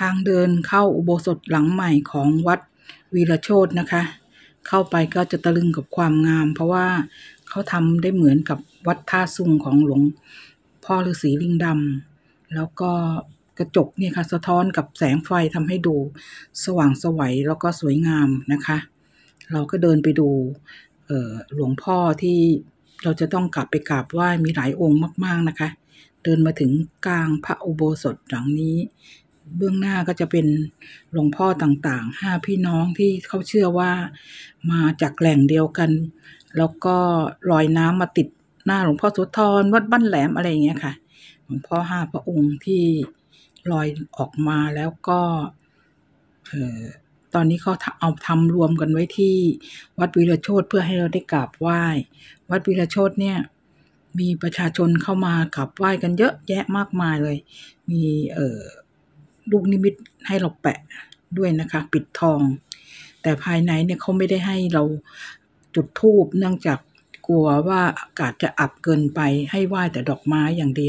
ทางเดินเข้าอุโบสถหลังใหม่ของวัดวีรโชตนะคะ เข้าไปก็จะตะลึงกับความงาม เพราะว่าเขาทำได้เหมือนกับวัดท่าซุงของหลวงพ่อฤาษีลิงดำแล้วก็กระจกเนี่ยค่ะสะท้อนกับแสงไฟทำให้ดูสว่างสวัยแล้วก็สวยงามนะคะ เราก็เดินไปดูหลวงพ่อที่เราจะต้องกลับไปกราบไหว้มีหลายองค์มากๆนะคะ เดินมาถึงกลางพระอุโบสถหลังนี้เบื้องหน้าก็จะเป็นหลวงพ่อต่างๆห้าพี่น้องที่เขาเชื่อว่ามาจากแหล่งเดียวกัน แล้วก็ลอยน้ำมาติดหน้าหลวงพ่อโสธรวัดบ้านแหลมอะไรอย่างเงี้ยค่ะหลวงพ่อห้าพระองค์ที่ลอยออกมาแล้วก็ เออตอนนี้เขาเอาทำรวมกันไว้ที่วัดวิรโชตเพื่อให้เราได้กราบไหว้ วัดวิรโชตเนี่ยมีประชาชนเข้ามากราบไหว้กันเยอะแยะมากมายเลย มีเอ่อลูกนิมิตให้เราแปะด้วยนะคะปิดทอง แต่ภายในเนี่ยเขาไม่ได้ให้เราจุดธูปเนื่องจากกลัวว่าอากาศจะอับเกินไปให้ไหว้แต่ดอกไม้อย่างเดียว